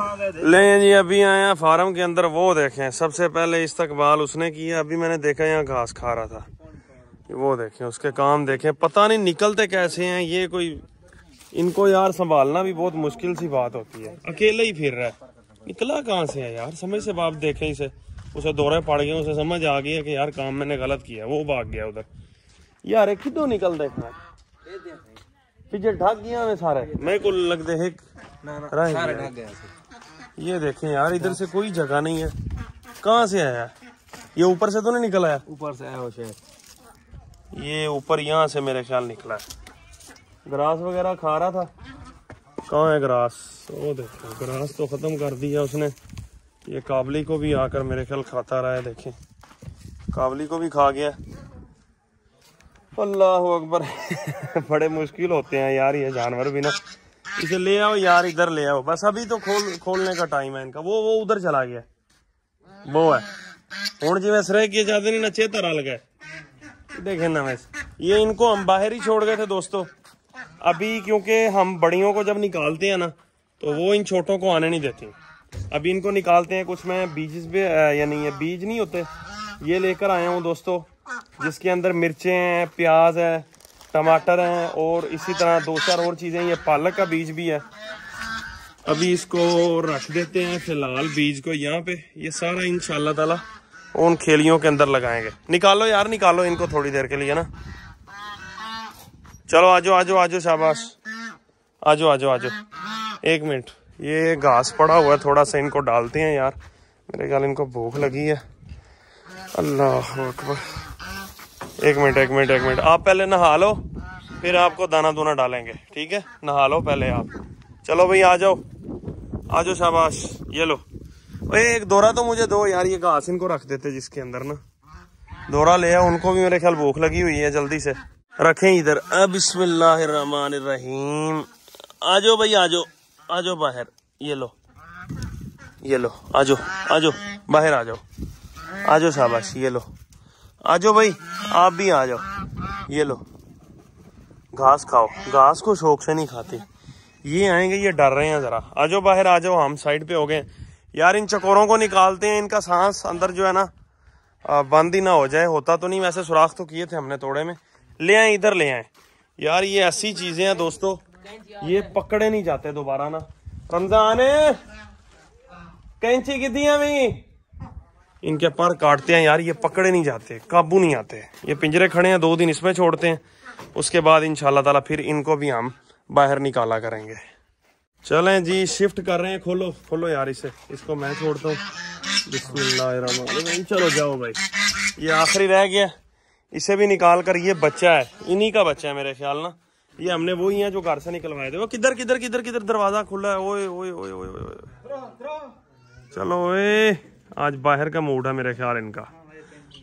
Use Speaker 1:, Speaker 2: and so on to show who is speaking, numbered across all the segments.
Speaker 1: ले जी अभी आए हैं फार्म के अंदर वो देखें सबसे पहले इस्तकबाल उसने किया अभी मैंने देखा यहाँ घास खा रहा था वो देखें उसके काम देखें पता नहीं निकलते कैसे हैं ये कोई इनको यार संभालना भी बहुत मुश्किल सी बात होती है अकेले ही फिर रहा है निकला कहाँ से है यार समझ से बाप देखे इसे उसे दौरे पड़ गए उसे समझ आ गया कि यार काम मैंने गलत किया वो भाग गया उधर यार किधो निकल देखना पिछे ढक गया सारे मेरे को लगते है ये देखें यार अच्छा। इधर से कोई जगह नहीं है कहाँ से आया ये ऊपर से तो नहीं निकल आया ऊपर से आया हो शायद ये ऊपर यहाँ से मेरे ख्याल निकला है ग्रास वगैरह खा रहा था कहाँ है ग्रास वो देखो ग्रास तो ख़त्म कर दिया उसने ये काबली को भी आकर मेरे ख्याल खाता रहा है देखें काबली को भी खा गया अल्लाह अकबर बड़े मुश्किल होते हैं यार ये जानवर भी ना इसे ले आओ यार इधर ले आओ बस अभी तो खोल खोलने का टाइम है इनका वो वो उधर चला गया वो है हूँ जिम्मे सरे किए जाते नहीं ना चेता गए देखे ना वैसे ये इनको हम बाहर ही छोड़ गए थे दोस्तों अभी क्योंकि हम बड़ियों को जब निकालते हैं ना तो वो इन छोटों को आने नहीं देते अभी इनको निकालते हैं कुछ मैं बीज पे यानी ये बीज नहीं होते ये लेकर आया हूँ दोस्तों जिसके अंदर मिर्चें हैं प्याज है टमाटर हैं और इसी तरह दो चार और चीज़ें ये पालक का बीज भी है अभी इसको रख देते हैं फिलहाल बीज को यहाँ पे ये सारा इन तला उन खेलियों के अंदर लगाएंगे निकालो यार निकालो इनको थोड़ी देर के लिए ना चलो आजो आजो आजो शाबाश आजो आजो आजो एक मिनट ये घास पड़ा हुआ है थोड़ा सा इनको डालते हैं यार मेरे ख्याल इनको भूख लगी है अल्लाह अकबर एक मिनट एक मिनट एक मिनट आप पहले नहा लो फिर आपको दाना दूना डालेंगे ठीक है नहा लो पहले आप चलो भाई आ जाओ आ जाओ शाबाश ये लो एक दोरा तो मुझे दो यार ये घास इनको रख देते जिसके अंदर ना दोरा ले आओ उनको भी मेरे ख्याल भूख लगी हुई है जल्दी से रखें इधर अब रहीम आ जाओ भाई आ जाओ आ जाओ बाहर ये लो ये लो आ जाओ आ जाओ बाहर आ जाओ आ जाओ शाबाश ये लो आ जाओ भाई आप भी आ जाओ ये लो घास खाओ घास को शौक से नहीं खाते ये आएंगे ये डर रहे हैं ज़रा आ जाओ बाहर आ जाओ हम साइड पे हो गए यार इन चकोरों को निकालते हैं इनका सांस अंदर जो है ना बंद ही ना हो जाए होता तो नहीं वैसे सुराख तो किए थे हमने तोड़े में ले आए इधर ले आए यार ये ऐसी चीज़ें हैं दोस्तों ये पकड़े नहीं जाते दोबारा ना रमजान कैंची कितनी भाई इनके पर काटते हैं यार ये पकड़े नहीं जाते काबू नहीं आते ये पिंजरे खड़े हैं दो दिन इसमें छोड़ते हैं उसके बाद इन तला फिर इनको भी हम बाहर निकाला करेंगे चलें जी शिफ्ट कर रहे हैं खोलो खोलो यार इसे इसको मैं छोड़ता हूँ चलो जाओ भाई ये आखिरी रह गया इसे भी निकाल कर ये बच्चा है इन्हीं का बच्चा है मेरे ख्याल ना ये हमने वो ही है जो घर से निकलवाए थे वो किधर किधर किधर किधर दरवाजा खुला है ओए ओए ओए ओए चलो ओए आज बाहर का मूड है मेरे ख्याल इनका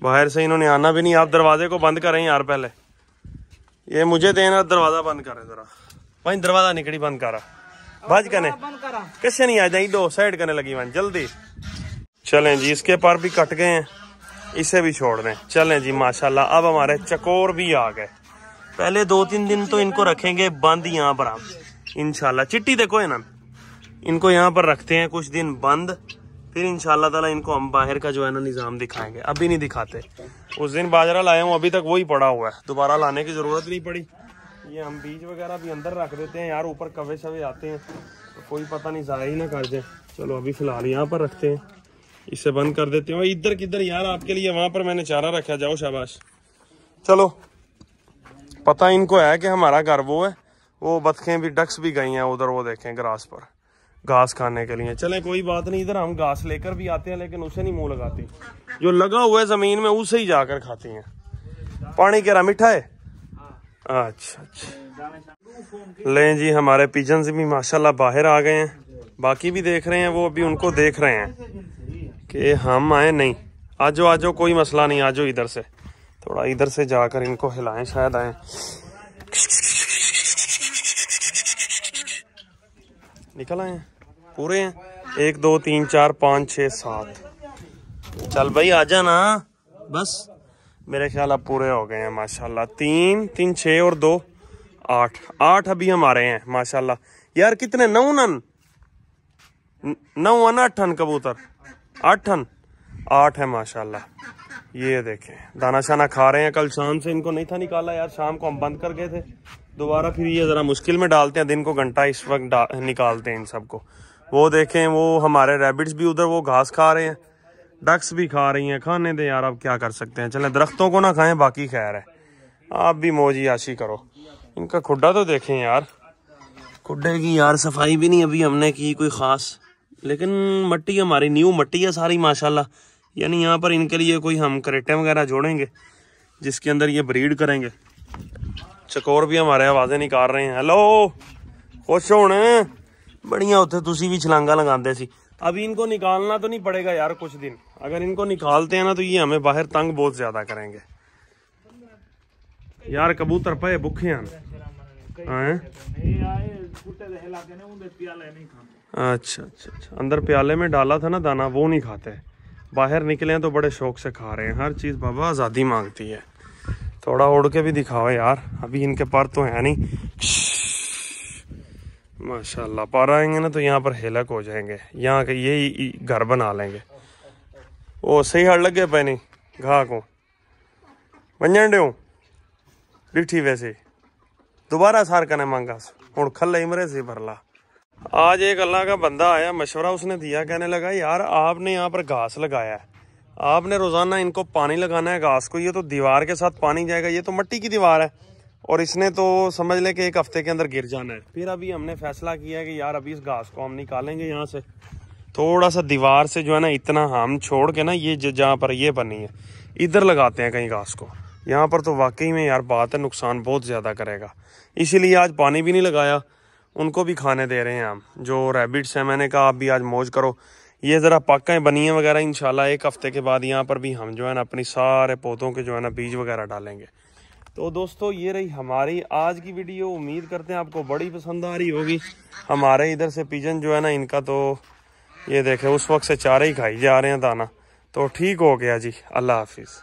Speaker 1: बाहर से इन्होंने आना भी नहीं आप दरवाजे को बंद करें यार पहले ये मुझे देना दरवाजा बंद करें जरा भाई दरवाजा निकली बंद करा भज कने कैसे नहीं आ जाए दो साइड करने लगी वन जल्दी चलें जी इसके पार भी कट गए हैं इसे भी छोड़ दें चलें जी माशाल्लाह अब हमारे चकोर भी आ गए पहले दो तीन दिन तो इनको रखेंगे बंद यहाँ पर हम इनशाला चिट्टी देखो है ना इनको यहाँ पर रखते हैं कुछ दिन बंद फिर इन तला इनको हम बाहर का जो है ना निज़ाम दिखाएंगे अभी नहीं दिखाते उस दिन बाजरा लाया हूँ अभी तक वही पड़ा हुआ है दोबारा लाने की ज़रूरत नहीं पड़ी ये हम बीज वगैरह भी अंदर रख देते हैं यार ऊपर कवे शवे आते हैं तो कोई पता नहीं ज़ाया ही ना कर दे चलो अभी फ़िलहाल यहाँ पर रखते हैं इसे बंद कर देते हैं इधर किधर यार आपके लिए वहाँ पर मैंने चारा रखा जाओ शाबाश चलो पता इनको है कि हमारा घर वो है वो बतखें भी डक्स भी गई हैं उधर वो देखें ग्रास पर घास खाने के लिए चले कोई बात नहीं इधर हम घास लेकर भी आते हैं लेकिन उसे नहीं मुंह लगाती जो लगा हुआ है जमीन में उसे ही जाकर खाती हैं पानी कह रहा मीठा है अच्छा अच्छा लें जी हमारे पिजन भी माशाल्लाह बाहर आ गए हैं बाकी भी देख रहे हैं वो अभी उनको देख रहे हैं कि हम आए नहीं आजो आजो कोई मसला नहीं आज इधर से थोड़ा इधर से जाकर इनको हिलाएं शायद आए निकल आए हैं पूरे हैं एक दो तीन चार पाँच छ सात चल भाई आ जाना बस मेरे ख्याल अब पूरे हो गए हैं माशाल्लाह तीन तीन छः और दो आठ आठ अभी हमारे हैं माशाल्लाह यार कितने नौ नन नौ अन अठन कबूतर अठन आठ है माशाल्लाह ये देखें दाना शाना खा रहे हैं कल शाम से इनको नहीं था निकाला यार शाम को हम बंद कर गए थे दोबारा फिर ये ज़रा मुश्किल में डालते हैं दिन को घंटा इस वक्त निकालते हैं इन सबको वो देखें वो हमारे रेबिट्स भी उधर वो घास खा रहे हैं डक्स भी खा रही हैं खाने दें यार आप क्या कर सकते हैं चलें दरख्तों को ना खाएं बाकी खैर है आप भी मौजी आशी करो इनका खुडा तो देखें यार खुडे की यार सफाई भी नहीं अभी हमने की कोई ख़ास लेकिन मट्टी हमारी न्यू मट्टी है सारी माशाल्लाह यानी यहाँ पर इनके लिए कोई हम करेटे वगैरह जोड़ेंगे जिसके अंदर ये ब्रीड करेंगे चकोर भी हमारे आवाज़ें निकाल रहे हैं हेलो खुश होने बढ़िया होते तुम भी छलांगा लगाते सी अभी इनको निकालना तो नहीं पड़ेगा यार कुछ दिन अगर इनको निकालते हैं ना तो ये हमें बाहर तंग बहुत ज्यादा करेंगे यार कबूतर पे भुखे हैं अच्छा, अच्छा अच्छा अंदर प्याले में डाला था ना दाना वो नहीं खाते बाहर निकले हैं तो बड़े शौक से खा रहे हैं हर चीज़ बाबा आज़ादी मांगती है थोड़ा उड़ के भी दिखाओ यार अभी इनके पर तो है नहीं माशाल्लाह पारा आएंगे ना तो यहाँ पर हेलक हो जाएंगे यहाँ के यही घर बना लेंगे ओ सही हड़ लगे पे नहीं घाह को मंजन डे ॾिठी वैसे दोबारा सार कने मांगा हूँ खल इमरे से भरला आज एक अल्लाह का बंदा आया मशवरा उसने दिया कहने लगा यार आपने यहाँ पर घास लगाया है आपने रोज़ाना इनको पानी लगाना है घास को ये तो दीवार के साथ पानी जाएगा ये तो मट्टी की दीवार है और इसने तो समझ लें कि एक हफ्ते के अंदर गिर जाना है फिर अभी हमने फैसला किया है कि यार अभी इस घास को हम निकालेंगे यहाँ से थोड़ा सा दीवार से जो है ना इतना हम छोड़ के ना ये जहाँ पर ये बनी है इधर लगाते हैं कहीं घास को यहाँ पर तो वाकई में यार बात है नुकसान बहुत ज़्यादा करेगा इसीलिए आज पानी भी नहीं लगाया उनको भी खाने दे रहे हैं हम जो रेबिट्स हैं मैंने कहा आप भी आज मौज करो ये ज़रा पक्काएँ बनी हैं वगैरह इन एक हफ़्ते के बाद यहाँ पर भी हम जो है ना अपनी सारे पौधों के जो है ना बीज वगैरह डालेंगे तो दोस्तों ये रही हमारी आज की वीडियो उम्मीद करते हैं आपको बड़ी पसंद आ रही होगी हमारे इधर से पिजन जो है ना इनका तो ये देखे उस वक्त से चारे ही खाई जा रहे हैं दाना तो ठीक हो गया जी अल्लाह हाफिज़